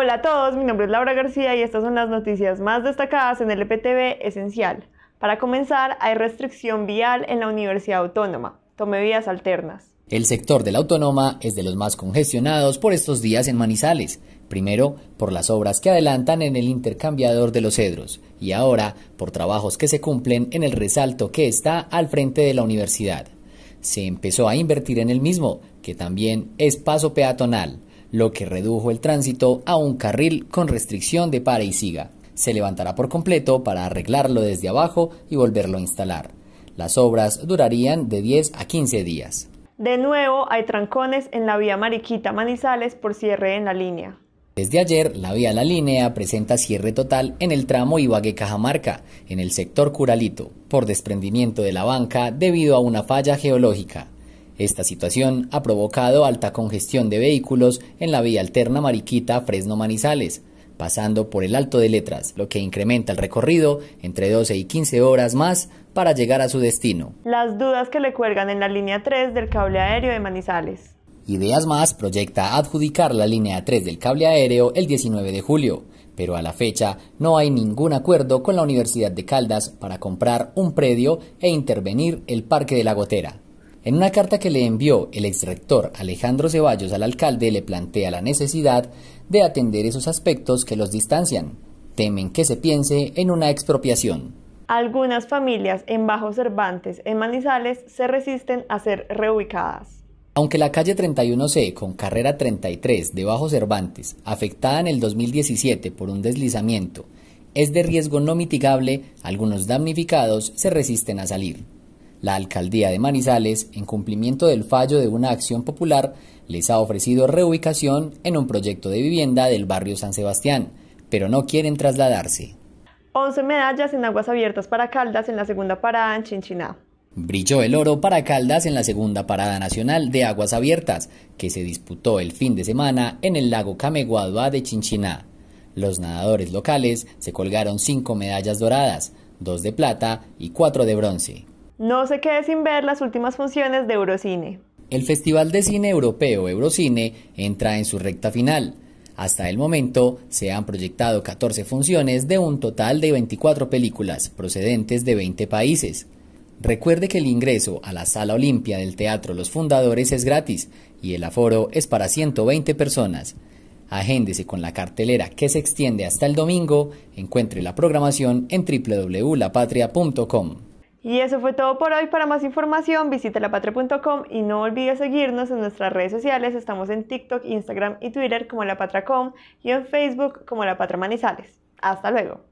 Hola a todos, mi nombre es Laura García y estas son las noticias más destacadas en el EPTV Esencial. Para comenzar, hay restricción vial en la Universidad Autónoma. Tome vías alternas. El sector de la Autónoma es de los más congestionados por estos días en Manizales. Primero, por las obras que adelantan en el intercambiador de los cedros y ahora por trabajos que se cumplen en el resalto que está al frente de la universidad. Se empezó a invertir en el mismo, que también es paso peatonal lo que redujo el tránsito a un carril con restricción de para y siga. Se levantará por completo para arreglarlo desde abajo y volverlo a instalar. Las obras durarían de 10 a 15 días. De nuevo hay trancones en la vía Mariquita Manizales por cierre en la línea. Desde ayer, la vía La Línea presenta cierre total en el tramo Ibagué-Cajamarca, en el sector Curalito, por desprendimiento de la banca debido a una falla geológica. Esta situación ha provocado alta congestión de vehículos en la vía alterna Mariquita Fresno Manizales, pasando por el Alto de Letras, lo que incrementa el recorrido entre 12 y 15 horas más para llegar a su destino. Las dudas que le cuelgan en la línea 3 del cable aéreo de Manizales. Ideas Más proyecta adjudicar la línea 3 del cable aéreo el 19 de julio, pero a la fecha no hay ningún acuerdo con la Universidad de Caldas para comprar un predio e intervenir el Parque de la Gotera. En una carta que le envió el exrector Alejandro Ceballos al alcalde le plantea la necesidad de atender esos aspectos que los distancian. Temen que se piense en una expropiación. Algunas familias en Bajo Cervantes, en Manizales, se resisten a ser reubicadas. Aunque la calle 31C con carrera 33 de Bajo Cervantes, afectada en el 2017 por un deslizamiento, es de riesgo no mitigable, algunos damnificados se resisten a salir. La alcaldía de Manizales, en cumplimiento del fallo de una acción popular, les ha ofrecido reubicación en un proyecto de vivienda del barrio San Sebastián, pero no quieren trasladarse. 11 medallas en aguas abiertas para Caldas en la segunda parada en Chinchiná. Brilló el oro para Caldas en la segunda parada nacional de aguas abiertas, que se disputó el fin de semana en el lago Cameguadua de Chinchiná. Los nadadores locales se colgaron cinco medallas doradas, dos de plata y cuatro de bronce. No se quede sin ver las últimas funciones de Eurocine. El Festival de Cine Europeo Eurocine entra en su recta final. Hasta el momento se han proyectado 14 funciones de un total de 24 películas procedentes de 20 países. Recuerde que el ingreso a la Sala Olimpia del Teatro Los Fundadores es gratis y el aforo es para 120 personas. Agéndese con la cartelera que se extiende hasta el domingo. Encuentre la programación en www.lapatria.com. Y eso fue todo por hoy. Para más información, visita patria.com y no olvides seguirnos en nuestras redes sociales. Estamos en TikTok, Instagram y Twitter como lapatracom y en Facebook como La Patria Manizales. Hasta luego.